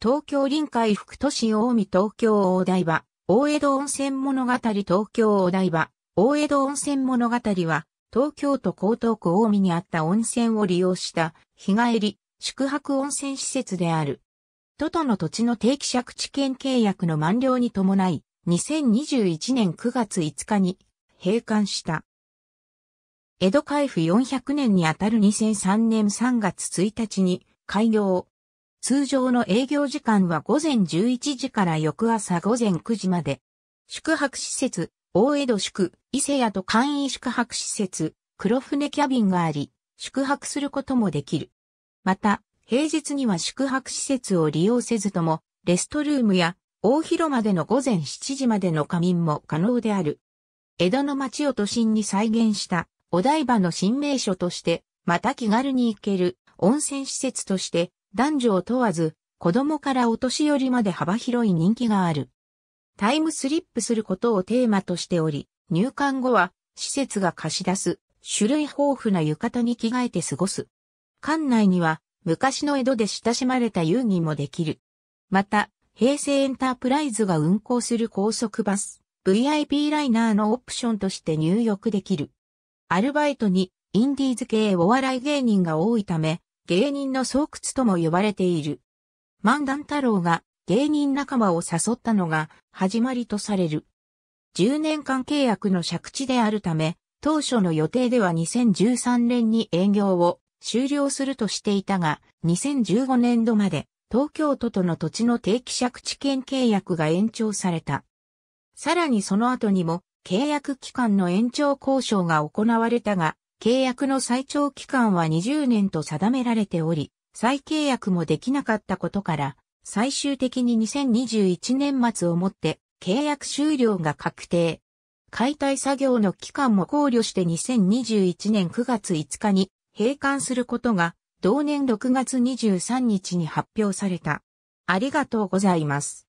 東京臨海副都市大見東京大台場、大江戸温泉物語東京大台場、大江戸温泉物語は、東京都江東区大見にあった温泉を利用した、日帰り、宿泊温泉施設である。都との土地の定期借地権契約の満了に伴い、2021年9月5日に閉館した。江戸開府400年にあたる2003年3月1日に開業。通常の営業時間は午前11時から翌朝午前9時まで。宿泊施設、大江戸宿、伊勢屋と簡易宿泊施設、黒船キャビンがあり、宿泊することもできる。また、平日には宿泊施設を利用せずとも、レストルームや大広間での午前7時までの仮眠も可能である。江戸の町を都心に再現したお台場の新名所として、また気軽に行ける温泉施設として男女を問わず、子供からお年寄りまで幅広い人気がある。タイムスリップすることをテーマとしており、入館後は施設が貸し出す種類豊富な浴衣に着替えて過ごす。館内には昔の江戸で親しまれた遊戯もできる。また、平成エンタープライズが運行する高速バス、VIP ライナーのオプションとして入浴できる。アルバイトにインディーズ系お笑い芸人が多いため、芸人の巣窟とも呼ばれている。万段太郎が芸人仲間を誘ったのが始まりとされる。10年間契約の借地であるため、当初の予定では2013年に営業を終了するとしていたが、2015年度まで東京都との土地の定期借地権契約が延長された。さらにその後にも契約期間の延長交渉が行われたが、契約の最長期間は20年と定められており、再契約もできなかったことから、最終的に2021年末をもって契約終了が確定。解体作業の期間も考慮して2021年9月5日に閉館することが同年6月23日に発表された。ありがとうございます。